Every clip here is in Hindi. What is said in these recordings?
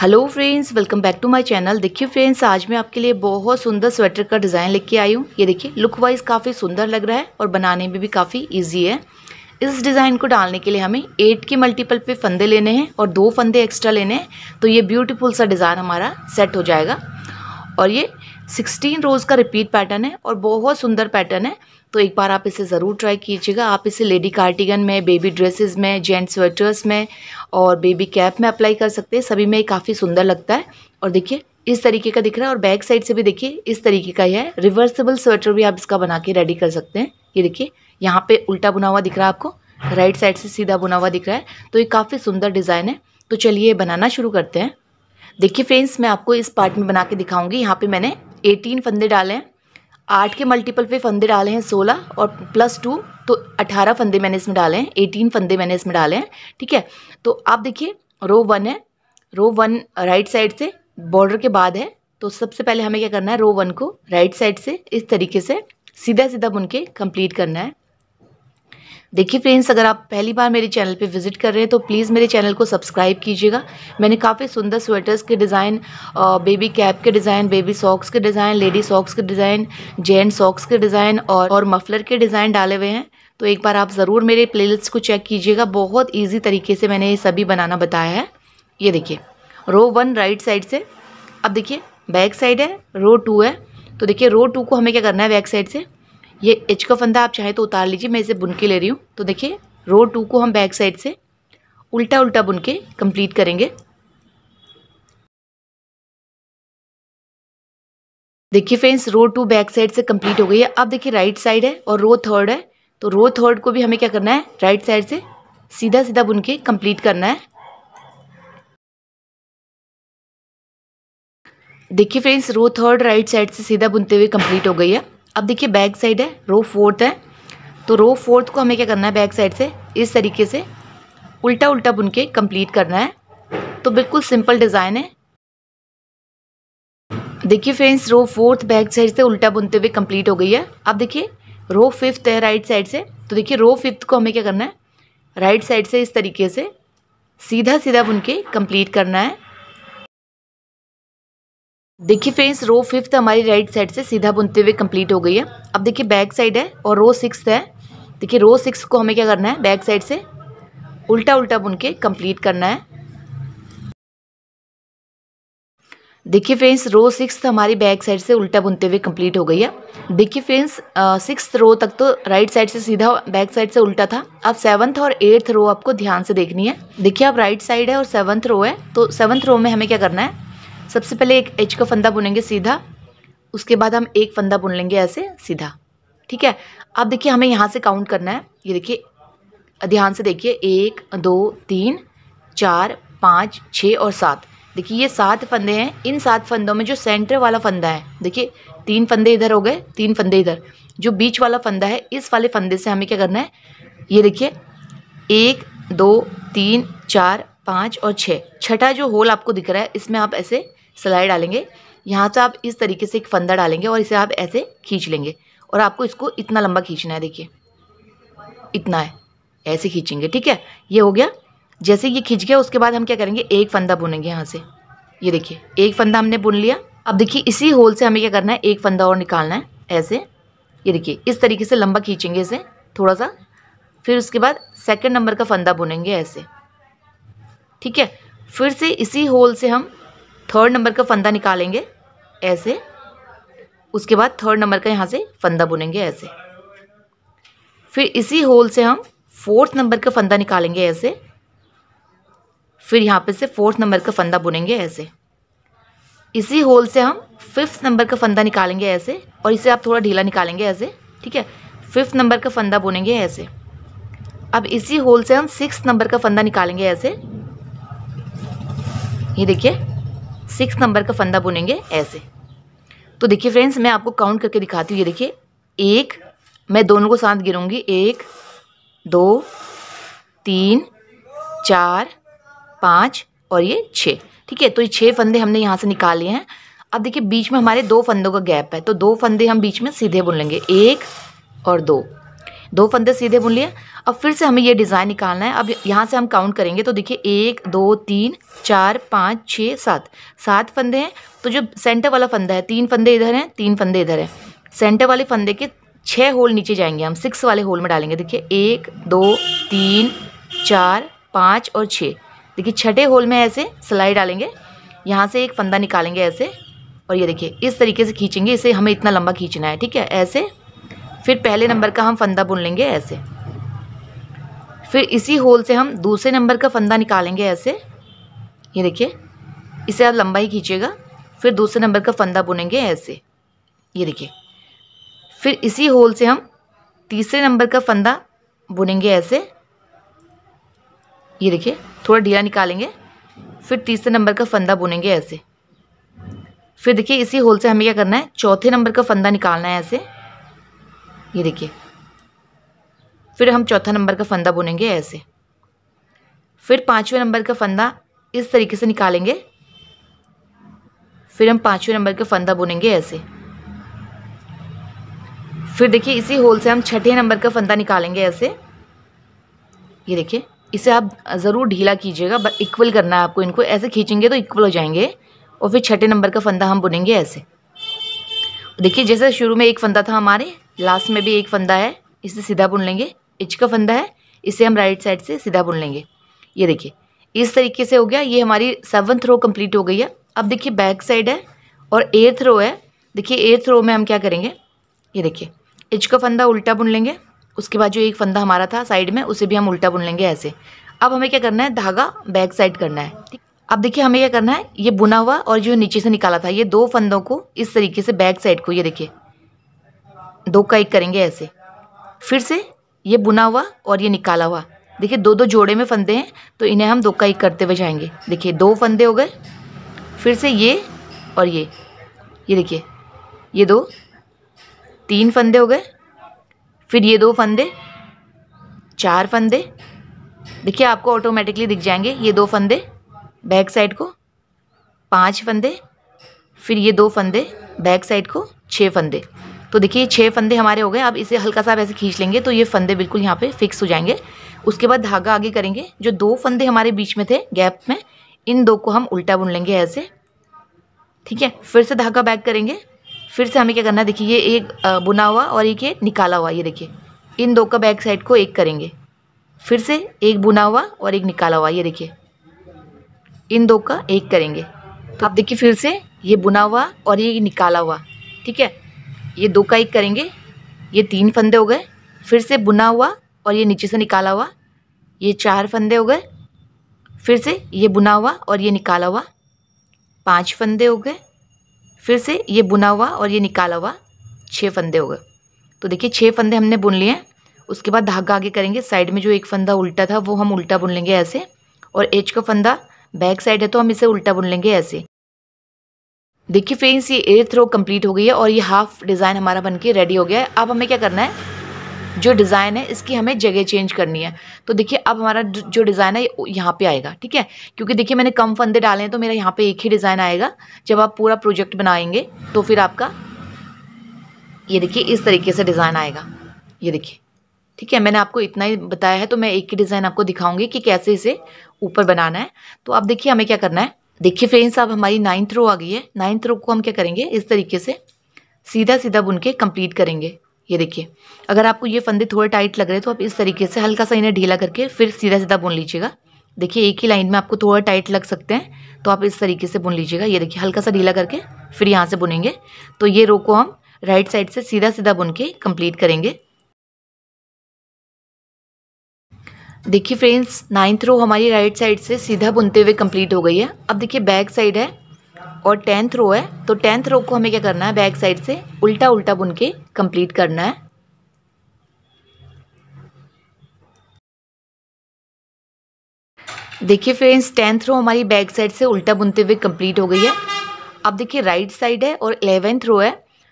hello friends welcome back to my channel देखिए फ्रेंड्स आज मैं आपके लिए बहुत सुंदर स्वेटर का डिज़ाइन लेके आई हूँ ये देखिए लुक वाइज काफ़ी सुंदर लग रहा है और बनाने में भी काफ़ी इजी है इस डिज़ाइन को डालने के लिए हमें एट के मल्टीपल पे फंदे लेने हैं और दो फंदे एक्स्ट्रा लेने हैं तो ये ब्यूटीफुल सा डिज़ाइन हमारा सेट हो जाएगा और ये सिक्सटीन रोज़ का रिपीट पैटर्न है और बहुत सुंदर पैटर्न है तो एक बार आप इसे ज़रूर ट्राई कीजिएगा आप इसे लेडी कार्टिगन में बेबी ड्रेसेस में जेंट्स स्वेटर्स में और बेबी कैप में अप्लाई कर सकते हैं सभी में काफ़ी सुंदर लगता है और देखिए इस तरीके का दिख रहा है और बैक साइड से भी देखिए इस तरीके का ही है रिवर्सेबल स्वेटर भी आप इसका बना के रेडी कर सकते हैं ये देखिए यहाँ पे उल्टा बुना हुआ दिख रहा है आपको राइट साइड से सीधा बुना हुआ दिख रहा है तो ये काफ़ी सुंदर डिज़ाइन है तो चलिए बनाना शुरू करते हैं देखिए फ्रेंड्स मैं आपको इस पार्ट में बना के दिखाऊँगी यहाँ पर मैंने एटीन फंदे डाले हैं आठ के मल्टीपल पे फंदे डाले हैं सोलह और प्लस टू तो अठारह फंदे मैंने इसमें डाले हैं एटीन फंदे मैंने इसमें डाले हैं ठीक है तो आप देखिए रो वन है रो वन राइट साइड से बॉर्डर के बाद है तो सबसे पहले हमें क्या करना है रो वन को राइट साइड से इस तरीके से सीधा सीधा बुन के कंप्लीट करना है देखिए फ्रेंड्स अगर आप पहली बार मेरे चैनल पे विजिट कर रहे हैं तो प्लीज़ मेरे चैनल को सब्सक्राइब कीजिएगा मैंने काफ़ी सुंदर स्वेटर्स के डिज़ाइन बेबी कैप के डिज़ाइन बेबी सॉक्स के डिज़ाइन लेडी सॉक्स के डिज़ाइन जेंट सॉक्स के डिज़ाइन और, और मफलर के डिज़ाइन डाले हुए हैं तो एक बार आप ज़रूर मेरे प्ले को चेक कीजिएगा बहुत ईजी तरीके से मैंने ये सभी बनाना बताया है ये देखिए रो वन राइट साइड से अब देखिए बैक साइड है रो टू है तो देखिए रो टू को हमें क्या करना है बैक साइड से ये एच का फंदा आप चाहे तो उतार लीजिए मैं इसे बुन के ले रही हूँ तो देखिए रो टू को हम बैक साइड से उल्टा उल्टा बुन के कंप्लीट करेंगे देखिए friends row two back side से कंप्लीट हो गई है अब देखिए राइट साइड है और रो थर्ड है तो रो थर्ड को भी हमें क्या करना है राइट साइड से सीधा सीधा बुन के कंप्लीट करना है देखिए friends row third right side से सीधा बुनते हुए कंप्लीट हो गई है अब देखिए बैक साइड है रो फोर्थ है तो रो फोर्थ को हमें क्या करना है बैक साइड से इस तरीके से उल्टा उल्टा बुन के कम्प्लीट करना है तो बिल्कुल सिंपल डिज़ाइन है देखिए friends row fourth back side से उल्टा बुनते हुए कंप्लीट हो गई है अब देखिए रो फिफ्थ है राइट साइड से तो देखिए रो फिफ्थ को हमें क्या करना है राइट साइड से इस तरीके से सीधा सीधा बुन के कम्प्लीट करना है देखिए फ्रेंड्स रो फिफ्थ हमारी राइट साइड से सीधा बुनते हुए कंप्लीट हो गई है अब देखिए बैक साइड है और रो सिक्स है देखिए रो सिक्स को हमें क्या करना है बैक साइड से उल्टा उल्टा बुन के कंप्लीट करना है देखिए फ्रेंड्स रो सिक्स हमारी बैक साइड से उल्टा बुनते हुए कंप्लीट हो गई है देखिए फ्रेंड्स सिक्स रो तक तो राइट साइड से सीधा बैक साइड से उल्टा था अब सेवन्थ और एट्थ रो आपको ध्यान से देखनी है देखिए आप राइट साइड है और सेवन्थ रो है तो सेवन्थ रो में हमें क्या करना है सबसे पहले एक एच का फंदा बुनेंगे सीधा उसके बाद हम एक फंदा बुन लेंगे ऐसे सीधा ठीक है अब देखिए हमें यहाँ से काउंट करना है ये देखिए ध्यान से देखिए एक दो तीन चार पाँच छः और सात देखिए ये सात फंदे हैं इन सात फंदों में जो सेंटर वाला फंदा है देखिए तीन फंदे इधर हो गए तीन फंदे इधर जो बीच वाला फंदा है इस वाले फंदे से हमें क्या करना है ये देखिए एक दो तीन चार पाँच और छः छठा जो होल आपको दिख रहा है इसमें आप ऐसे सिलाई डालेंगे यहाँ से आप इस तरीके से एक फंदा डालेंगे और इसे आप ऐसे खींच लेंगे और आपको इसको इतना लंबा खींचना है देखिए इतना है ऐसे खींचेंगे ठीक है ये हो गया जैसे ये खींच गया उसके बाद हम क्या करेंगे एक फंदा बुनेंगे यहाँ से ये देखिए एक फंदा हमने बुन लिया अब देखिए इसी होल से हमें क्या करना है एक फंदा और निकालना है ऐसे ये देखिए इस तरीके से लंबा खींचेंगे इसे थोड़ा सा फिर उसके बाद सेकंड नंबर का फंदा बुनेंगे ऐसे ठीक है फिर से इसी होल से हम थर्ड नंबर का फंदा निकालेंगे ऐसे उसके बाद थर्ड नंबर का यहाँ से फंदा बुनेंगे ऐसे फिर इसी होल से हम फोर्थ नंबर का फंदा निकालेंगे ऐसे फिर यहाँ पे से फोर्थ नंबर का फंदा बुनेंगे ऐसे इसी होल से हम फिफ्थ नंबर का फंदा निकालेंगे ऐसे और इसे आप थोड़ा ढीला निकालेंगे ऐसे ठीक है फिफ्थ नंबर का फंदा बुनेंगे ऐसे अब इसी होल से हम सिक्स नंबर का फंदा निकालेंगे ऐसे ये देखिए सिक्स नंबर का फंदा बुनेंगे ऐसे तो देखिए फ्रेंड्स मैं आपको काउंट करके दिखाती हूँ ये देखिए एक मैं दोनों को साथ गिरूँगी एक दो तीन चार पाँच और ये छः ठीक है तो ये छः फंदे हमने यहाँ से निकाल लिए हैं अब देखिए बीच में हमारे दो फंदों का गैप है तो दो फंदे हम बीच में सीधे बुन लेंगे एक और दो दो फंदे सीधे बुन लिए अब फिर से हमें ये डिज़ाइन निकालना है अब यहाँ से हम काउंट करेंगे तो देखिए एक दो तीन चार पाँच छः सात सात फंदे हैं तो जो सेंटर वाला फंदा है तीन फंदे इधर हैं तीन फंदे इधर हैं सेंटर वाले फंदे के छः होल नीचे जाएंगे हम सिक्स वाले होल में डालेंगे देखिए एक दो तीन चार पाँच और छः देखिए छठे होल में ऐसे सिलाई डालेंगे यहाँ से एक फंदा निकालेंगे ऐसे और ये देखिए इस तरीके से खींचेंगे इसे हमें इतना लंबा खींचना है ठीक है ऐसे फिर पहले नंबर का हम फंदा बुन लेंगे ऐसे फिर इसी होल से हम दूसरे नंबर का फंदा निकालेंगे ऐसे ये देखिए इसे आप लंबा ही खींचेगा फिर दूसरे नंबर का फंदा बुनेंगे ऐसे ये देखिए फिर इसी होल से हम तीसरे नंबर का फंदा बुनेंगे ऐसे ये देखिए थोड़ा ढीला निकालेंगे फिर तीसरे नंबर का फंदा बुनेंगे ऐसे फिर देखिए इसी होल से हमें क्या करना है चौथे नंबर का फंदा निकालना है ऐसे ये देखिए फिर हम चौथा नंबर का फंदा बुनेंगे ऐसे फिर पाँचवें नंबर का फंदा इस तरीके से निकालेंगे फिर हम पाँचवें नंबर का फंदा बुनेंगे ऐसे फिर देखिए इसी होल से हम छठे नंबर का फंदा निकालेंगे ऐसे ये देखिए इसे आप ज़रूर ढीला कीजिएगा बट इक्वल करना है आपको इनको ऐसे खींचेंगे तो इक्वल हो जाएंगे और फिर छठे नंबर का फंदा हम बुनेंगे ऐसे देखिए जैसे शुरू में एक फंदा था हमारे लास्ट में भी एक फंदा है इसे सीधा बुन लेंगे इच का फंदा है इसे हम राइट साइड से सीधा बुन लेंगे ये देखिए इस तरीके से हो गया ये हमारी सेवन्थ रो कंप्लीट हो गई है अब देखिए बैक साइड है और एट्थ रो है देखिए एर्थ रो में हम क्या करेंगे ये देखिए इच का फंदा उल्टा बुन लेंगे उसके बाद जो एक फंदा हमारा था साइड में उसे भी हम उल्टा बुन लेंगे ऐसे अब हमें क्या करना है धागा बैक साइड करना है ठीक अब देखिए हमें क्या करना है ये बुना हुआ और जो नीचे से निकाला था ये दो फंदों को इस तरीके से बैक साइड को ये देखिए दो का एक करेंगे ऐसे फिर से ये बुना हुआ और ये निकाला हुआ देखिए दो दो जोड़े में फंदे हैं तो इन्हें हम दो का एक करते हुए जाएंगे देखिए दो फंदे हो गए फिर से ये और ये ये देखिए ये दो तीन फंदे हो गए फिर ये दो फंदे चार फंदे देखिए आपको ऑटोमेटिकली दिख जाएंगे ये दो फंदे बैक साइड को पांच फंदे फिर ये दो फंदे बैक साइड को छः फंदे तो देखिए छः फंदे हमारे हो गए अब इसे हल्का सा ऐसे खींच लेंगे तो ये फंदे बिल्कुल यहाँ पे फिक्स हो जाएंगे उसके बाद धागा आगे करेंगे जो दो फंदे हमारे बीच में थे गैप में इन दो को हम उल्टा बुन लेंगे ऐसे ठीक है फिर से धागा बैक करेंगे फिर से हमें क्या करना है देखिए ये एक बुना हुआ और एक ये निकाला हुआ ये देखिए इन दो का बैक साइड को एक करेंगे फिर से एक बुना हुआ और एक निकाला हुआ ये देखिए इन दो का एक करेंगे तो आप देखिए फिर से ये बुना हुआ और ये निकाला हुआ ठीक है ये दो का एक करेंगे ये तीन फंदे हो गए फिर से बुना हुआ और ये नीचे से निकाला हुआ ये चार फंदे हो गए फिर से ये बुना हुआ और ये निकाला हुआ पांच फंदे हो गए फिर से ये बुना हुआ और ये निकाला हुआ छः फंदे हो गए तो देखिए छः फंदे हमने बुन लिए हैं उसके बाद धागा आगे करेंगे साइड में जो एक फंदा उल्टा था वो हम उल्टा बुन लेंगे ऐसे और एच का फंदा बैक साइड है तो हम इसे उल्टा बुन लेंगे ऐसे देखिए फ्रेंड्स ये एयर थ्रो कंप्लीट हो गई है और ये हाफ डिज़ाइन हमारा बनके रेडी हो गया है अब हमें क्या करना है जो डिज़ाइन है इसकी हमें जगह चेंज करनी है तो देखिए अब हमारा जो डिज़ाइन है यहाँ पे आएगा ठीक है क्योंकि देखिए मैंने कम फंदे डाले हैं तो मेरा यहाँ पे एक ही डिज़ाइन आएगा जब आप पूरा प्रोजेक्ट बनाएंगे तो फिर आपका ये देखिए इस तरीके से डिज़ाइन आएगा ये देखिए ठीक है मैंने आपको इतना ही बताया है तो मैं एक ही डिज़ाइन आपको दिखाऊंगी कि कैसे इसे ऊपर बनाना है तो आप देखिए हमें क्या करना है देखिए फ्रेंड्स अब हमारी नाइन्थ रो आ गई है नाइन्थ रो को हम क्या करेंगे इस तरीके से सीधा सीधा बुन के कम्प्लीट करेंगे ये देखिए अगर आपको ये फंदे थोड़े टाइट लग रहे हैं तो आप इस तरीके से हल्का सा इन्हें ढीला करके फिर सीधा सीधा बुन लीजिएगा देखिए एक ही लाइन में आपको थोड़ा टाइट लग सकते हैं तो आप इस तरीके से बुन लीजिएगा ये देखिए हल्का सा ढीला करके फिर यहाँ से बुनेंगे तो ये रो को हम राइट साइड से सीधा सीधा बुन के कम्प्लीट करेंगे देखिए फ्रेंड्स नाइन्थ रो हमारी राइट साइड से सीधा बुनते हुए कंप्लीट हो गई है अब देखिए बैक साइड है और टेंथ रो है तो टेंथ रो को हमें क्या करना है बैक साइड से उल्टा उल्टा बुन के कंप्लीट करना है देखिए फ्रेंड्स टेंथ रो हमारी बैक साइड से उल्टा बुनते हुए कंप्लीट हो गई है अब देखिए राइट साइड है और एलेवेंथ रो है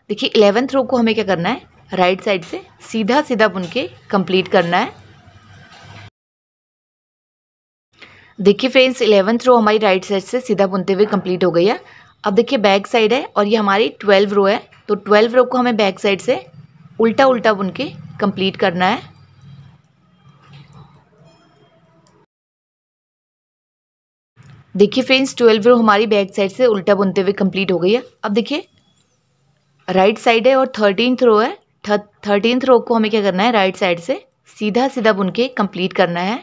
देखिए एलेवेंथ रो को हमें क्या करना है राइट साइड से सीधा सीधा बुन के कंप्लीट करना है देखिए फ्रेंड्स इलेवंथ रो हमारी राइट साइड से सीधा बुनते हुए कंप्लीट हो गई है अब देखिए बैक साइड है और ये हमारी ट्वेल्व रो है तो ट्वेल्व रो को हमें बैक साइड से उल्टा उल्टा बुन के कंप्लीट करना है देखिए फ्रेंड्स ट्वेल्व रो हमारी बैक साइड से उल्टा बुनते हुए कंप्लीट हो गई है अब देखिए राइट साइड है और थर्टीन रो है थर्टीन रो को हमें क्या करना है राइट साइड से सीधा सीधा बुन के कंप्लीट करना है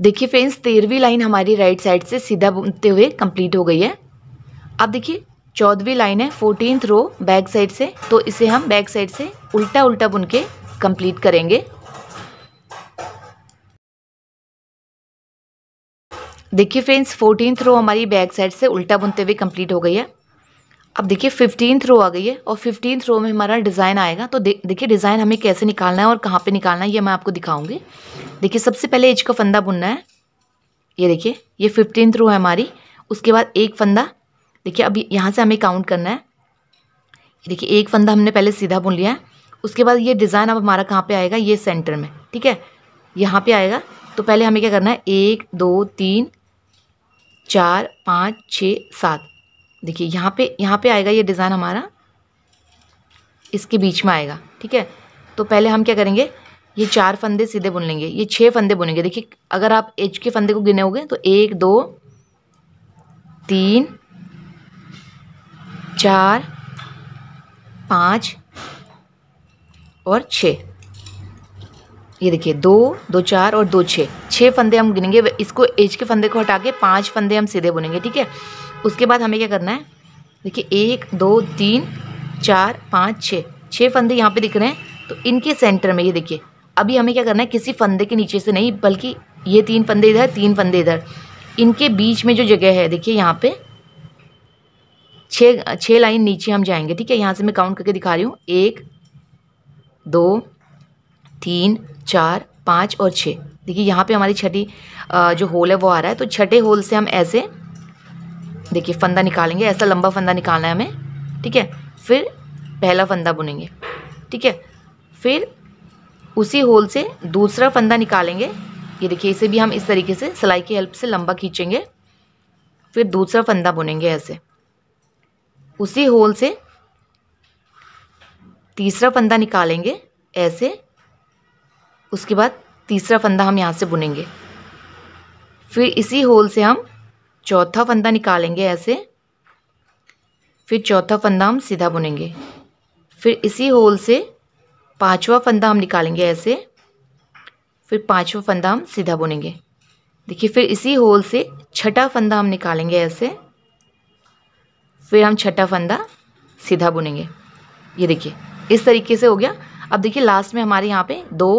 देखिए फ्रेंड्स तेरहवीं लाइन हमारी राइट साइड से सीधा बुनते हुए कंप्लीट हो गई है अब देखिए चौदहवीं लाइन है फोर्टीन रो बैक साइड से तो इसे हम बैक साइड से उल्टा उल्टा बुन के कंप्लीट करेंगे देखिए फ्रेंड्स फोर्टीन रो हमारी बैक साइड से उल्टा बुनते हुए कंप्लीट हो गई है अब देखिए फिफ्टीन रो आ गई है और फिफ्टीन रो में हमारा डिज़ाइन आएगा तो दे, देखिए डिज़ाइन हमें कैसे निकालना है और कहाँ पे निकालना है ये मैं आपको दिखाऊंगी देखिए सबसे पहले एज का फंदा बुनना है ये देखिए ये फिफ्टीन रो है हमारी उसके बाद एक फंदा देखिए अब यहाँ से हमें काउंट करना है देखिए एक फंदा हमने पहले सीधा बुन लिया है उसके बाद ये डिज़ाइन अब हमारा कहाँ पर आएगा ये सेंटर में ठीक है यहाँ पर आएगा तो पहले हमें क्या करना है एक दो तीन चार पाँच छः सात देखिए यहाँ पे यहाँ पे आएगा ये डिज़ाइन हमारा इसके बीच में आएगा ठीक है तो पहले हम क्या करेंगे ये चार फंदे सीधे बुन लेंगे ये छः फंदे बुनेंगे देखिए अगर आप एज के फंदे को गिने होंगे तो एक दो तीन चार पाँच और छः ये देखिए दो दो चार और दो छः छः फंदे हम गिनेंगे इसको एज के फंदे को हटा के पाँच फंदे हम सीधे बुनेंगे ठीक है उसके बाद हमें क्या करना है देखिए एक दो तीन चार पाँच छः छः फंदे यहाँ पे दिख रहे हैं तो इनके सेंटर में ये देखिए अभी हमें क्या करना है किसी फंदे के नीचे से नहीं बल्कि ये तीन फंदे इधर तीन फंदे इधर इनके बीच में जो जगह है देखिए यहाँ पे छः छः लाइन नीचे हम जाएंगे ठीक है यहाँ से मैं काउंट करके दिखा रही हूँ एक दो तीन चार पाँच और छः देखिए यहाँ पे हमारी छठी जो होल है वो आ रहा है तो छठे होल से हम ऐसे देखिए फंदा निकालेंगे ऐसा लंबा फंदा निकालना है हमें ठीक है फिर पहला फंदा बुनेंगे ठीक है फिर उसी होल से दूसरा फंदा निकालेंगे ये देखिए इसे भी हम इस तरीके से सिलाई की हेल्प से लंबा खींचेंगे फिर दूसरा फंदा बुनेंगे ऐसे उसी होल से तीसरा फंदा निकालेंगे ऐसे उसके बाद तीसरा फंदा हम यहाँ से बुनेंगे फिर इसी होल से हम चौथा फंदा निकालेंगे ऐसे फिर चौथा फंदा हम सीधा बुनेंगे फिर इसी होल से पांचवा फंदा हम निकालेंगे ऐसे फिर पांचवा फंदा हम सीधा बुनेंगे देखिए फिर इसी होल से छठा फंदा हम निकालेंगे ऐसे फिर हम छठा फंदा सीधा बुनेंगे ये देखिए इस तरीके से हो गया अब देखिए लास्ट में हमारे यहाँ पे दो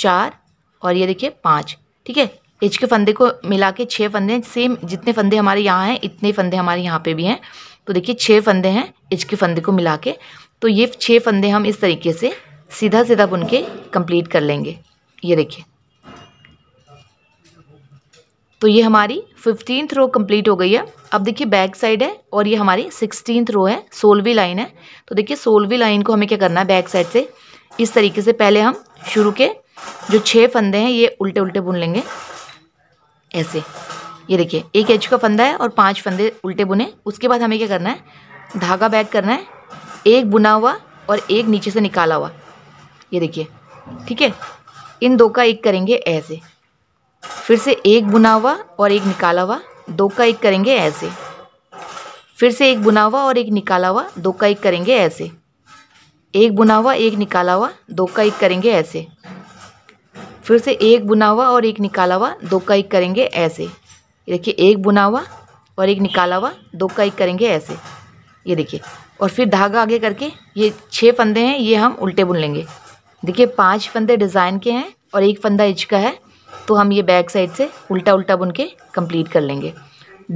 चार और ये देखिए पाँच ठीक है एच के फंदे को मिला के छः फंदे हैं सेम जितने फंदे हमारे यहाँ हैं इतने फंदे हमारे यहाँ पे भी हैं तो देखिए छः फंदे हैं एच के फंदे को मिला के तो ये छः फंदे हम इस तरीके से सीधा सीधा बुन के कम्प्लीट कर लेंगे ये देखिए तो ये हमारी फिफ्टीन रो कंप्लीट हो गई है अब देखिए बैक साइड है और ये हमारी सिक्सटीन रो है सोलहवीं लाइन है तो देखिए सोलहवीं लाइन को हमें क्या करना है बैक साइड से इस तरीके से पहले हम शुरू के जो छः फंदे हैं ये उल्टे उल्टे बुन लेंगे ऐसे ये देखिए एक एच का फंदा है और पांच फंदे उल्टे बुने उसके बाद हमें क्या करना है धागा बैक करना है एक बुना हुआ और एक नीचे से निकाला हुआ ये देखिए ठीक है इन दो का एक करेंगे ऐसे फिर से एक बुना हुआ और एक निकाला हुआ दो का एक करेंगे ऐसे फिर से एक बुना हुआ और एक निकाला हुआ दो का एक करेंगे ऐसे एक बुना हुआ एक निकाला हुआ दो का एक करेंगे ऐसे फिर से एक बुना हुआ और एक निकाला हुआ दो का एक करेंगे ऐसे देखिए एक बुना हुआ और एक निकाला हुआ दो का एक करेंगे ऐसे ये देखिए और फिर धागा आगे करके ये छः फंदे हैं ये हम उल्टे बुन लेंगे देखिए पांच फंदे डिज़ाइन के हैं और एक फंदा इंच का है तो हम ये बैक साइड से उल्टा उल्टा बुन के कम्प्लीट कर लेंगे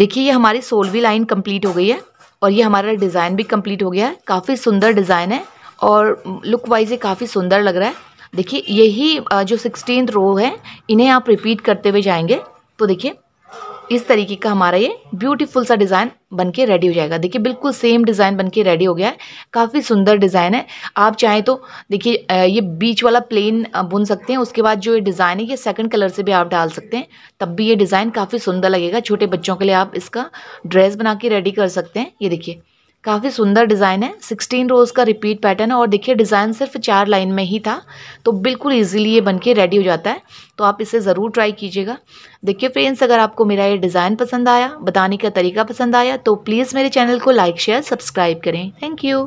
देखिए ये हमारी सोलवी लाइन कम्प्लीट हो गई है और ये हमारा डिज़ाइन भी कम्प्लीट हो गया है काफ़ी सुंदर डिज़ाइन है और लुक वाइज ये काफ़ी सुंदर लग रहा है देखिए यही जो सिक्सटीन रो है इन्हें आप रिपीट करते हुए जाएंगे तो देखिए इस तरीके का हमारा ये ब्यूटीफुल सा डिज़ाइन बन के रेडी हो जाएगा देखिए बिल्कुल सेम डिज़ाइन बन के रेडी हो गया है काफ़ी सुंदर डिज़ाइन है आप चाहें तो देखिए ये बीच वाला प्लेन बुन सकते हैं उसके बाद जो ये डिज़ाइन है ये सेकंड कलर से भी आप डाल सकते हैं तब भी ये डिज़ाइन काफ़ी सुंदर लगेगा छोटे बच्चों के लिए आप इसका ड्रेस बना के रेडी कर सकते हैं ये देखिए काफ़ी सुंदर डिज़ाइन है सिक्सटीन रोज़ का रिपीट पैटर्न है और देखिए डिज़ाइन सिर्फ चार लाइन में ही था तो बिल्कुल इजीली ये बनके रेडी हो जाता है तो आप इसे ज़रूर ट्राई कीजिएगा देखिए फ्रेंड्स अगर आपको मेरा ये डिज़ाइन पसंद आया बताने का तरीका पसंद आया तो प्लीज़ मेरे चैनल को लाइक शेयर सब्सक्राइब करें थैंक यू